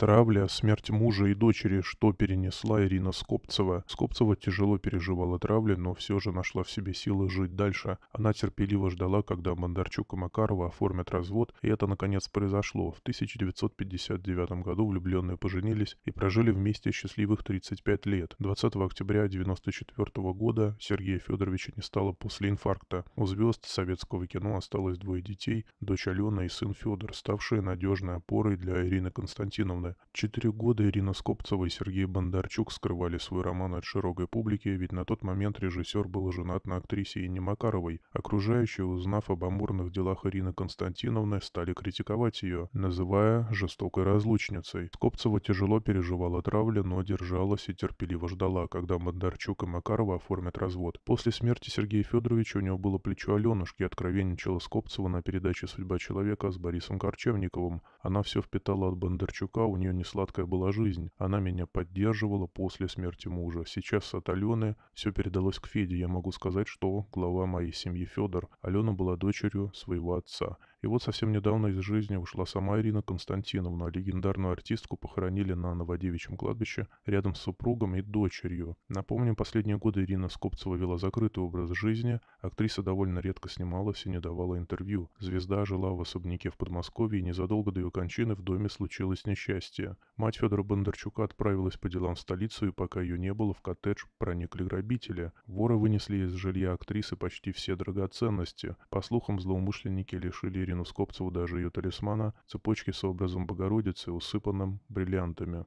Травля, смерть мужа и дочери, что перенесла Ирина Скопцева. Скопцева тяжело переживала травли, но все же нашла в себе силы жить дальше. Она терпеливо ждала, когда Бондарчук и Макарова оформят развод, и это наконец произошло. В 1959 году влюбленные поженились и прожили вместе счастливых 35 лет. 20 октября 1994 года Сергея Федоровича не стало после инфаркта. У звезд советского кино осталось двое детей, дочь Алена и сын Федор, ставшие надежной опорой для Ирины Константиновны года. Четыре года Ирина Скопцева и Сергей Бондарчук скрывали свой роман от широкой публики, ведь на тот момент режиссер был женат на актрисе Инне Макаровой. Окружающие, узнав об амурных делах Ирины Константиновны, стали критиковать ее, называя жестокой разлучницей. Скопцева тяжело переживала травлю, но держалась и терпеливо ждала, когда Бондарчук и Макарова оформят развод. После смерти Сергея Федоровича у него было плечо Аленушки, откровенничала Скопцева на передаче «Судьба человека» с Борисом Корчевниковым. Она все впитала от Бондарчука, у нее не сладкая была жизнь. Она меня поддерживала после смерти мужа. Сейчас от Алены все передалось к Феде. Я могу сказать, что глава моей семьи Федор. Алена была дочерью своего отца. И вот совсем недавно из жизни ушла сама Ирина Константиновна, легендарную артистку похоронили на Новодевичьем кладбище рядом с супругом и дочерью. Напомним, последние годы Ирина Скопцева вела закрытый образ жизни, актриса довольно редко снималась и не давала интервью. Звезда жила в особняке в Подмосковье, и незадолго до ее кончины в доме случилось несчастье. Мать Федора Бондарчука отправилась по делам в столицу, и пока ее не было, в коттедж проникли грабители. Воры вынесли из жилья актрисы почти все драгоценности. По слухам, злоумышленники лишили Ирину Скопцеву даже ее талисмана, цепочки с образом Богородицы, усыпанным бриллиантами.